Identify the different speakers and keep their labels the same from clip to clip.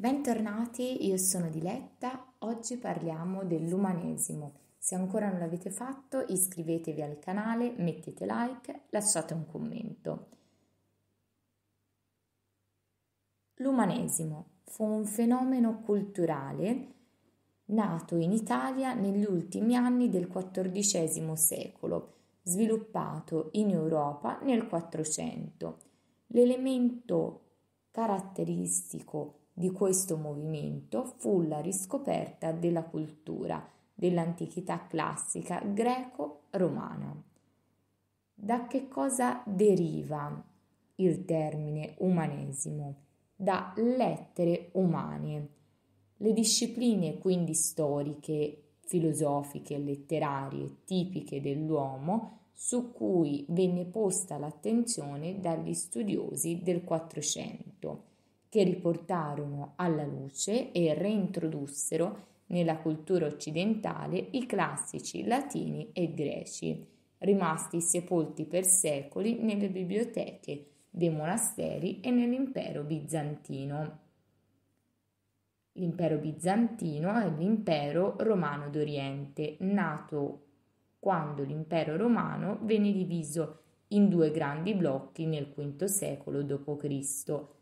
Speaker 1: Bentornati, io sono Diletta, oggi parliamo dell'umanesimo. Se ancora non l'avete fatto iscrivetevi al canale, mettete like, lasciate un commento. L'umanesimo fu un fenomeno culturale nato in Italia negli ultimi anni del XIV secolo, sviluppato in Europa nel 400. L'elemento caratteristico di questo movimento fu la riscoperta della cultura dell'antichità classica greco-romana. Da che cosa deriva il termine umanesimo? Da lettere umane. Le discipline quindi storiche, filosofiche, letterarie tipiche dell'uomo su cui venne posta l'attenzione dagli studiosi del Quattrocento che riportarono alla luce e reintrodussero nella cultura occidentale i classici latini e greci, rimasti sepolti per secoli nelle biblioteche dei monasteri e nell'impero bizantino. L'impero bizantino è l'impero romano d'Oriente, nato quando l'impero romano venne diviso in due grandi blocchi nel V secolo d.C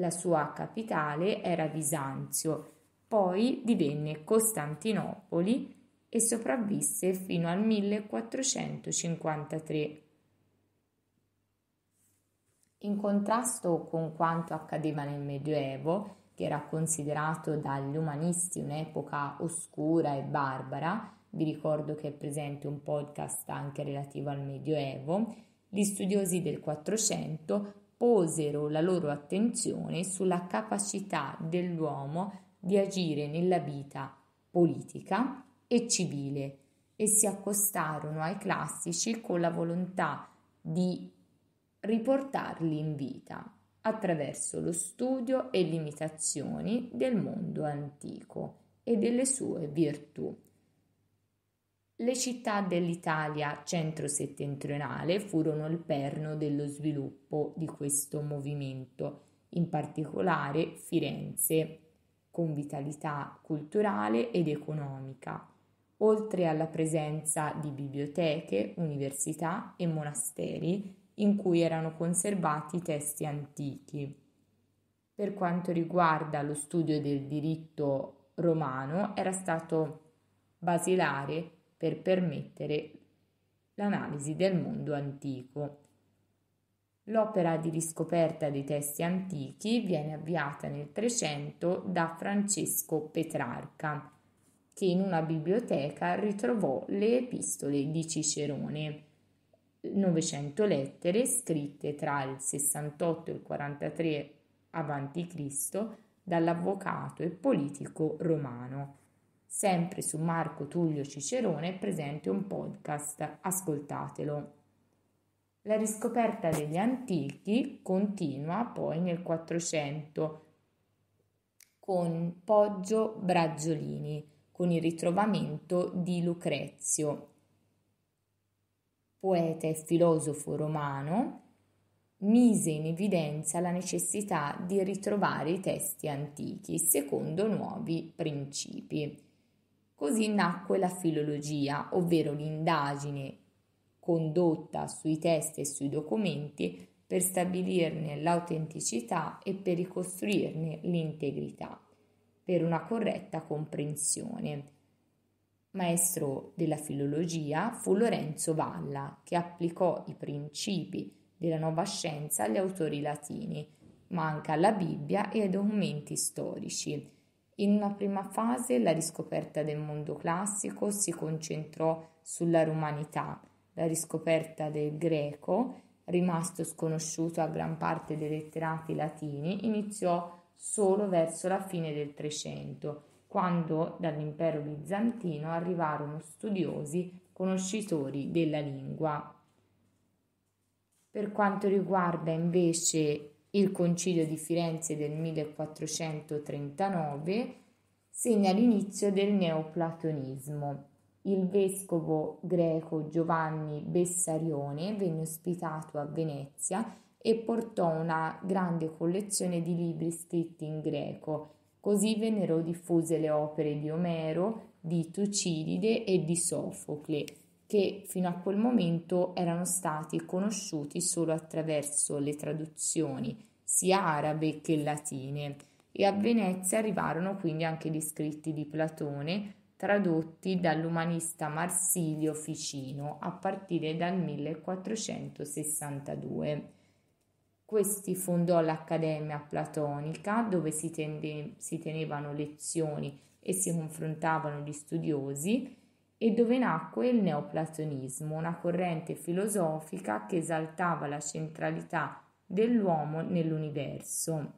Speaker 1: la sua capitale era Bisanzio, poi divenne Costantinopoli e sopravvisse fino al 1453. In contrasto con quanto accadeva nel Medioevo, che era considerato dagli umanisti un'epoca oscura e barbara, vi ricordo che è presente un podcast anche relativo al Medioevo, gli studiosi del Quattrocento posero la loro attenzione sulla capacità dell'uomo di agire nella vita politica e civile e si accostarono ai classici con la volontà di riportarli in vita attraverso lo studio e limitazioni del mondo antico e delle sue virtù le città dell'Italia centro-settentrionale furono il perno dello sviluppo di questo movimento, in particolare Firenze, con vitalità culturale ed economica, oltre alla presenza di biblioteche, università e monasteri in cui erano conservati testi antichi. Per quanto riguarda lo studio del diritto romano, era stato basilare per permettere l'analisi del mondo antico. L'opera di riscoperta dei testi antichi viene avviata nel 300 da Francesco Petrarca, che in una biblioteca ritrovò le epistole di Cicerone, 900 lettere scritte tra il 68 e il 43 a.C. dall'avvocato e politico romano Sempre su Marco Tullio Cicerone è presente un podcast, ascoltatelo. La riscoperta degli antichi continua poi nel 400 con Poggio Braggiolini, con il ritrovamento di Lucrezio, poeta e filosofo romano, mise in evidenza la necessità di ritrovare i testi antichi secondo nuovi principi. Così nacque la filologia, ovvero l'indagine condotta sui testi e sui documenti per stabilirne l'autenticità e per ricostruirne l'integrità, per una corretta comprensione. Maestro della filologia fu Lorenzo Valla, che applicò i principi della nuova scienza agli autori latini, ma anche alla Bibbia e ai documenti storici in una prima fase la riscoperta del mondo classico si concentrò sulla romanità, la riscoperta del greco, rimasto sconosciuto a gran parte dei letterati latini, iniziò solo verso la fine del Trecento, quando dall'impero bizantino arrivarono studiosi conoscitori della lingua. Per quanto riguarda invece il Concilio di Firenze del 1439 segna l'inizio del neoplatonismo. Il vescovo greco Giovanni Bessarione venne ospitato a Venezia e portò una grande collezione di libri scritti in greco. Così vennero diffuse le opere di Omero, di Tucidide e di Sofocle che fino a quel momento erano stati conosciuti solo attraverso le traduzioni sia arabe che latine e a Venezia arrivarono quindi anche gli scritti di Platone tradotti dall'umanista Marsilio Ficino a partire dal 1462. Questi fondò l'Accademia Platonica dove si, tende, si tenevano lezioni e si confrontavano gli studiosi e dove nacque il neoplatonismo, una corrente filosofica che esaltava la centralità dell'uomo nell'universo.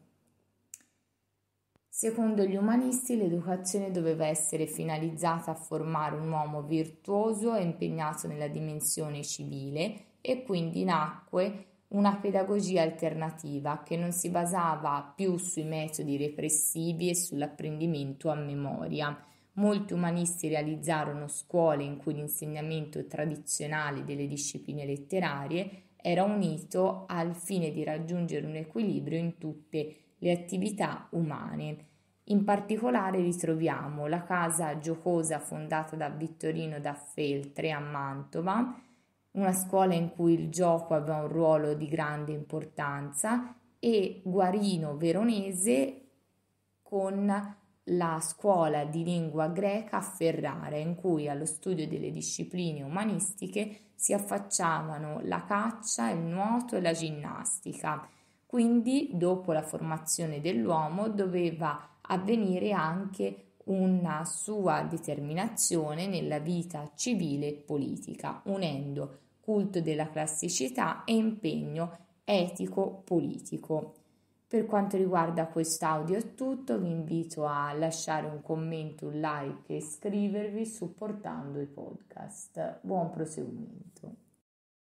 Speaker 1: Secondo gli umanisti l'educazione doveva essere finalizzata a formare un uomo virtuoso e impegnato nella dimensione civile e quindi nacque una pedagogia alternativa che non si basava più sui metodi repressivi e sull'apprendimento a memoria, Molti umanisti realizzarono scuole in cui l'insegnamento tradizionale delle discipline letterarie era unito al fine di raggiungere un equilibrio in tutte le attività umane. In particolare ritroviamo la casa giocosa fondata da Vittorino da Feltre a Mantova, una scuola in cui il gioco aveva un ruolo di grande importanza, e Guarino Veronese con la scuola di lingua greca a Ferrara, in cui allo studio delle discipline umanistiche si affacciavano la caccia, il nuoto e la ginnastica. Quindi, dopo la formazione dell'uomo, doveva avvenire anche una sua determinazione nella vita civile e politica, unendo culto della classicità e impegno etico-politico per quanto riguarda quest'audio è tutto, vi invito a lasciare un commento, un like e iscrivervi supportando i podcast. Buon proseguimento.